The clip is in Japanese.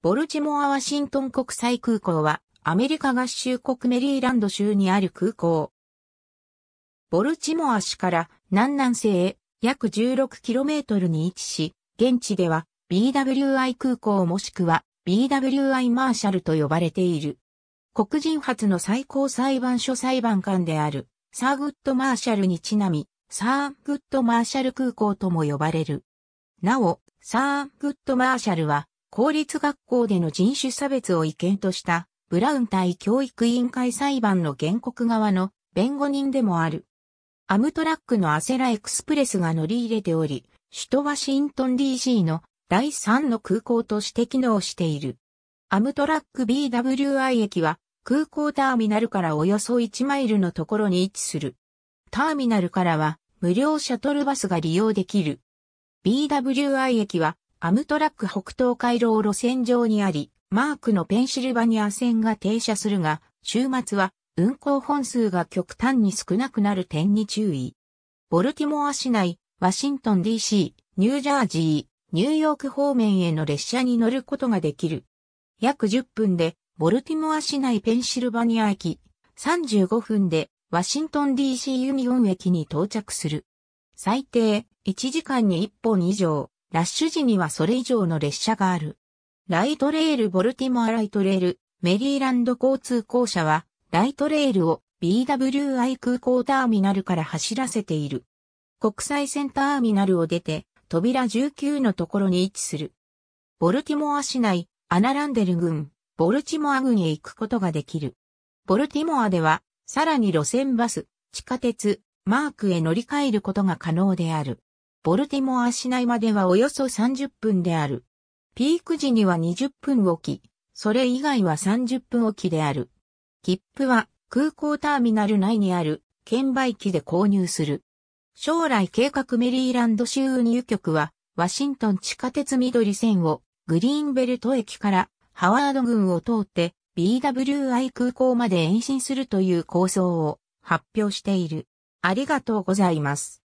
ボルチモア・ワシントン国際空港は、アメリカ合衆国メリーランド州にある空港。ボルチモア市から南南西へ約 16km に位置し、現地では BWI 空港もしくは BWI マーシャルと呼ばれている。黒人初の最高裁判所裁判官であるサーグッドマーシャルにちなみ、サーグッドマーシャル空港とも呼ばれる。なお、サーグッドマーシャルは公立学校での人種差別を違憲としたブラウン対教育委員会裁判の原告側の弁護人でもある。アムトラックのアセラエクスプレスが乗り入れており、首都ワシントン DC の第3の空港として機能している。アムトラック BWI 駅は空港ターミナルからおよそ1マイルのところに位置する。ターミナルからは無料シャトルバスが利用できる。BWI 駅はアムトラック北東回廊路線上にあり、マークのペンシルバニア線が停車するが、週末は運行本数が極端に少なくなる点に注意。ボルティモア市内、ワシントン DC、ニュージャージー、ニューヨーク方面への列車に乗ることができる。約10分で、ボルティモア市内ペンシルバニア駅、35分で、ワシントン DC ユニオン駅に到着する。最低、1時間に1本以上、ラッシュ時にはそれ以上の列車がある。ライトレールボルティモアライトレール、メリーランド交通公社は、ライトレールを BWI 空港ターミナルから走らせている。国際線ターミナルを出て、扉19のところに位置する。ボルティモア市内、アナランデル郡、ボルティモア郡へ行くことができる。ボルティモアでは、さらに路線バス、地下鉄、マークへ乗り換えることが可能である。ボルティモア市内まではおよそ30分である。ピーク時には20分おき、それ以外は30分おきである。切符は空港ターミナル内にある券売機で購入する。将来計画メリーランド州運輸局は、ワシントン地下鉄緑線をグリーンベルト駅からハワード郡を通って BWI 空港まで延伸するという構想を発表している。ありがとうございます。